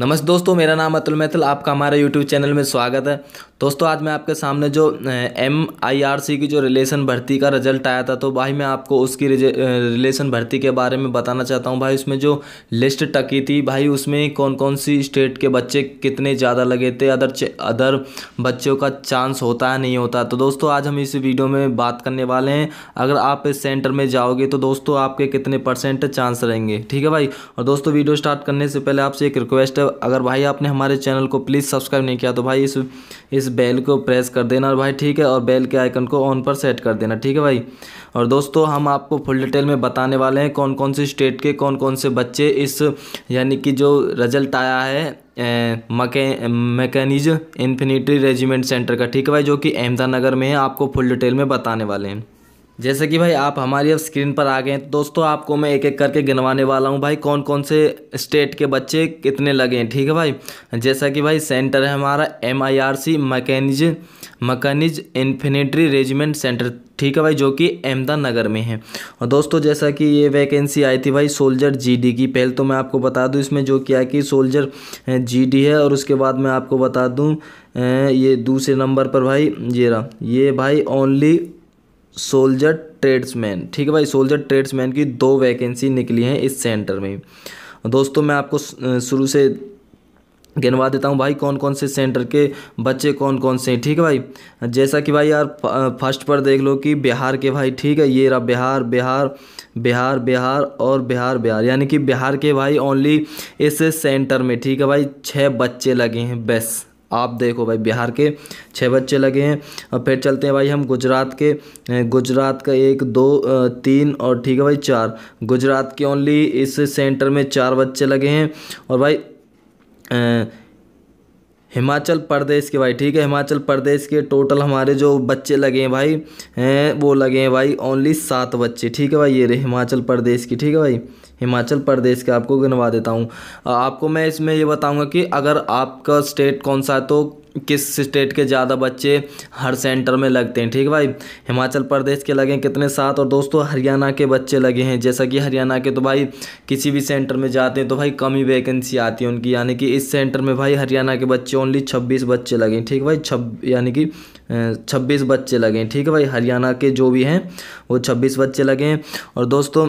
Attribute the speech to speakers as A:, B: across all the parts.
A: नमस्ते दोस्तों मेरा नाम अतुल मैथल आपका हमारे यूट्यूब चैनल में स्वागत है दोस्तों आज मैं आपके सामने जो एम आई आर सी की जो रिलेशन भर्ती का रिजल्ट आया था तो भाई मैं आपको उसकी रिलेशन भर्ती के बारे में बताना चाहता हूँ भाई उसमें जो लिस्ट टकी थी भाई उसमें कौन कौन सी स्टेट के बच्चे कितने ज़्यादा लगे थे अदर अदर बच्चों का चांस होता है नहीं होता तो दोस्तों आज हम इस वीडियो में बात करने वाले हैं अगर आप इस सेंटर में जाओगे तो दोस्तों आपके कितने परसेंट चांस रहेंगे ठीक है भाई और दोस्तों वीडियो स्टार्ट करने से पहले आपसे एक रिक्वेस्ट है अगर भाई आपने हमारे चैनल को प्लीज़ सब्सक्राइब नहीं किया तो भाई इस इस बेल को प्रेस कर देना और भाई ठीक है और बेल के आइकन को ऑन पर सेट कर देना ठीक है भाई और दोस्तों हम आपको फुल डिटेल में बताने वाले हैं कौन कौन से स्टेट के कौन कौन से बच्चे इस यानी कि जो रिजल्ट आया है मके मैकेनिज इन्फिनिटी रेजिमेंट सेंटर का ठीक है भाई जो कि अहमदानगर में है आपको फुल डिटेल में बताने वाले हैं जैसे कि भाई आप हमारी अब स्क्रीन पर आ गए हैं तो दोस्तों आपको मैं एक एक करके गिनवाने वाला हूँ भाई कौन कौन से स्टेट के बच्चे कितने लगे हैं ठीक है भाई जैसा कि भाई सेंटर है हमारा M I R C mechanised mechanised infantry regiment centre ठीक है भाई जो कि अहमदानगर में है और दोस्तों जैसा कि ये वैकेंसी आई थी भाई सोल्जर जीडी की पहले तो मैं आपको बता दूं इसमें जो क्या कि सोल्जर जीडी है और उसके बाद मैं आपको बता दूं ये दूसरे नंबर पर भाई ये रहा ये भाई ओनली सोल्जर ट्रेड्समैन ठीक है भाई सोल्जर ट्रेड्समैन की दो वैकेंसी निकली हैं इस सेंटर में दोस्तों मैं आपको शुरू से गिनवा देता हूँ भाई कौन कौन से सेंटर के बच्चे कौन कौन से हैं ठीक है भाई जैसा कि भाई यार फर्स्ट पर देख लो कि बिहार के भाई ठीक है ये रहा बिहार बिहार बिहार बिहार और बिहार बिहार यानी कि बिहार के भाई ओनली इस सेंटर में ठीक है भाई छः बच्चे लगे हैं बेस्ट आप देखो भाई बिहार के छः बच्चे लगे हैं और फिर चलते हैं भाई हम गुजरात के गुजरात का एक दो तीन और ठीक है भाई चार गुजरात के ओनली इस सेंटर में चार बच्चे लगे हैं और भाई हिमाचल प्रदेश के भाई ठीक है हिमाचल प्रदेश के टोटल हमारे जो बच्चे लगे हैं भाई हैं वो लगे हैं भाई ओनली सात बच्चे ठीक है भाई ये रहे हिमाचल प्रदेश की ठीक है भाई हिमाचल प्रदेश के आपको गिनवा देता हूँ आपको मैं इसमें ये बताऊँगा कि अगर आपका स्टेट कौन सा है तो किस स्टेट के ज़्यादा बच्चे हर सेंटर में लगते हैं ठीक भाई हिमाचल प्रदेश के लगे कितने सात और दोस्तों हरियाणा के बच्चे लगे हैं जैसा कि हरियाणा के तो भाई किसी भी सेंटर में जाते हैं तो भाई कम ही वैकेंसी आती है उनकी यानी कि इस सेंटर में भाई हरियाणा के बच्चे ओनली छब्बीस बच्चे लगे हैं ठीक भाई छब यानी कि छब्बीस बच्चे लगे हैं ठीक है भाई हरियाणा के जो भी हैं वो छब्बीस बच्चे लगे हैं और दोस्तों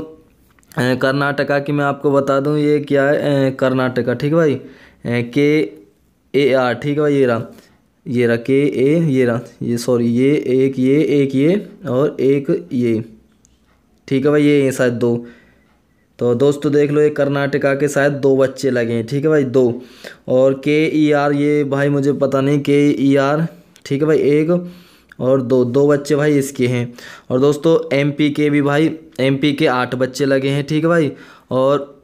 A: कर्नाटका की मैं आपको बता दूं ये क्या है कर्नाटका ठीक है भाई के ए आर ठीक है भाई ये रहा ये रहा के ए ये रहा ये सॉरी ये एक ये एक ये और एक ये ठीक है भाई ये हैं शायद दो तो दोस्तों देख लो ये कर्नाटका के शायद दो बच्चे लगे हैं ठीक है भाई दो और के ई आर ये भाई मुझे पता नहीं के ई आर ठीक है भाई एक और दो दो बच्चे भाई इसके हैं और दोस्तों एम पी के भी भाई एमपी के आठ बच्चे लगे हैं ठीक है भाई और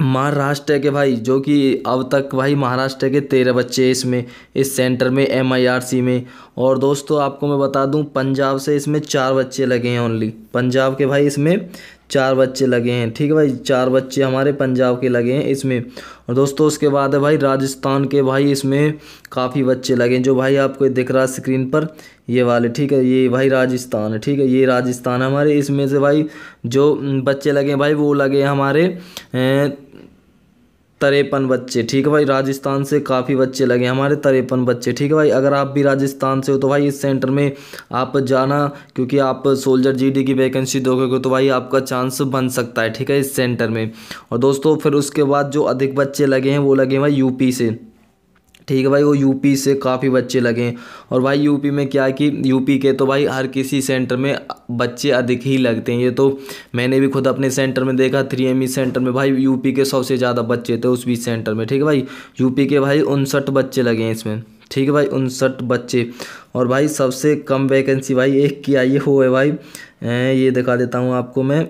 A: महाराष्ट्र के भाई जो कि अब तक भाई महाराष्ट्र के तेरह बच्चे इसमें इस सेंटर में एम आई आर सी में और दोस्तों आपको मैं बता दूं पंजाब से इसमें चार बच्चे लगे हैं ओनली पंजाब के भाई इसमें चार बच्चे लगे हैं ठीक है भाई चार बच्चे हमारे पंजाब के लगे हैं इसमें और दोस्तों उसके बाद है भाई राजस्थान के भाई इसमें काफ़ी बच्चे लगे हैं जो भाई आपको दिख रहा है स्क्रीन पर ये वाले ठीक है ये भाई राजस्थान है ठीक है ये राजस्थान हमारे इसमें से भाई जो बच्चे लगे हैं भाई वो लगे हमारे अं, तरेपन बच्चे ठीक है भाई राजस्थान से काफ़ी बच्चे लगे हमारे तरेपन बच्चे ठीक है भाई अगर आप भी राजस्थान से हो तो भाई इस सेंटर में आप जाना क्योंकि आप सोल्जर जीडी की वैकेंसी दोगे तो भाई आपका चांस बन सकता है ठीक है इस सेंटर में और दोस्तों फिर उसके बाद जो अधिक बच्चे लगे हैं वो लगे हैं भाई यूपी से ठीक है भाई वो यूपी से काफ़ी बच्चे लगे हैं और भाई यूपी में क्या है कि यूपी के तो भाई हर किसी सेंटर में बच्चे अधिक ही लगते हैं ये तो मैंने भी खुद अपने सेंटर में देखा थ्री एम सेंटर में भाई यूपी के सौ से ज़्यादा बच्चे थे उस भी सेंटर में ठीक है भाई यूपी के भाई उनसठ बच्चे लगे हैं इसमें ठीक है भाई उनसठ बच्चे और भाई सबसे कम वैकेंसी भाई एक की आई है वो है भाई ये दिखा देता हूँ आपको मैं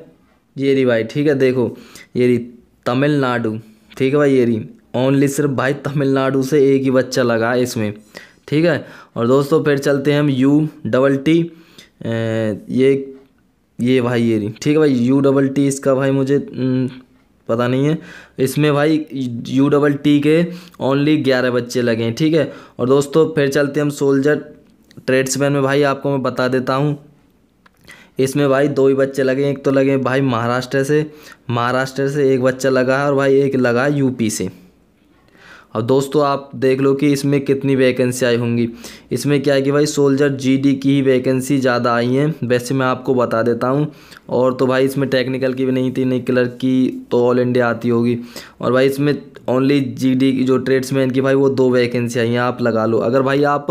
A: ये रही भाई ठीक है देखो ये रही तमिलनाडु ठीक है भाई ये रही ओनली सिर्फ भाई तमिलनाडु से एक ही बच्चा लगा है इसमें ठीक है और दोस्तों फिर चलते हैं हम यू डबल टी ये ये भाई ये ठीक है भाई यू डबल टी इसका भाई मुझे न, पता नहीं है इसमें भाई यू डबल टी के ओनली ग्यारह बच्चे लगे हैं ठीक है और दोस्तों फिर चलते हैं हम सोल्जर ट्रेड्समैन में भाई आपको मैं बता देता हूँ इसमें भाई दो ही बच्चे लगे एक तो लगे भाई महाराष्ट्र से महाराष्ट्र से एक बच्चा लगा है और भाई एक लगा यूपी से और दोस्तों आप देख लो कि इसमें कितनी वैकेंसी आई होंगी इसमें क्या है कि भाई सोल्जर जीडी की ही वैकेंसी ज़्यादा आई हैं वैसे मैं आपको बता देता हूँ और तो भाई इसमें टेक्निकल की भी नहीं थी नहीं क्लर्क की तो ऑल इंडिया आती होगी और भाई इसमें ओनली जीडी की जो ट्रेड्समैन की भाई वो दो वैकेंसी आई हैं आप लगा लो अगर भाई आप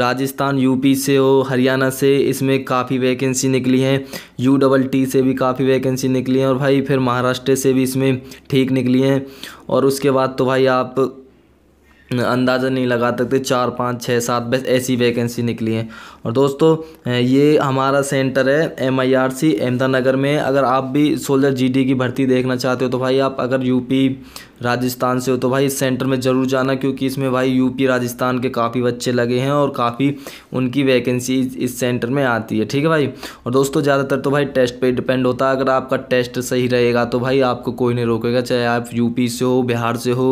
A: राजस्थान यूपी से हो हरियाणा से इसमें काफ़ी वैकेंसी निकली हैं यू डबल टी से भी काफ़ी वैकेंसी निकली हैं और भाई फिर महाराष्ट्र से भी इसमें ठीक निकली हैं और उसके बाद तो भाई आप अंदाज़ा नहीं लगा सकते चार पाँच छः सात बस ऐसी वैकेंसी निकली हैं और दोस्तों ये हमारा सेंटर है एम आई आर सी अहमदानगर में अगर आप भी सोल्जर जी डी की भर्ती देखना चाहते हो तो भाई आप अगर यूपी राजस्थान से हो तो भाई इस सेंटर में ज़रूर जाना क्योंकि इसमें भाई यूपी राजस्थान के काफ़ी बच्चे लगे हैं और काफ़ी उनकी वैकेंसी इस सेंटर में आती है ठीक है भाई और दोस्तों ज़्यादातर तो भाई टेस्ट पे डिपेंड होता है अगर आपका टेस्ट सही रहेगा तो भाई आपको कोई नहीं रोकेगा चाहे आप यूपी से हो बिहार से हो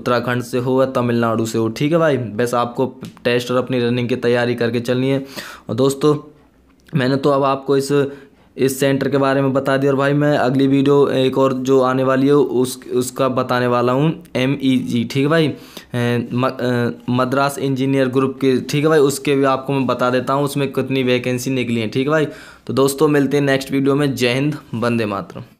A: उत्तराखंड से हो या तमिलनाडु से हो ठीक है भाई बस आपको टेस्ट और अपनी रनिंग की तैयारी करके चलनी है और दोस्तों मैंने तो अब आपको इस इस सेंटर के बारे में बता दिया और भाई मैं अगली वीडियो एक और जो आने वाली है उस उसका बताने वाला हूँ एम ई जी ठीक है भाई म, मद्रास इंजीनियर ग्रुप के ठीक है भाई उसके भी आपको मैं बता देता हूँ उसमें कितनी वैकेंसी निकली है ठीक है भाई तो दोस्तों मिलते हैं नेक्स्ट वीडियो में जय हिंद वंदे मातरम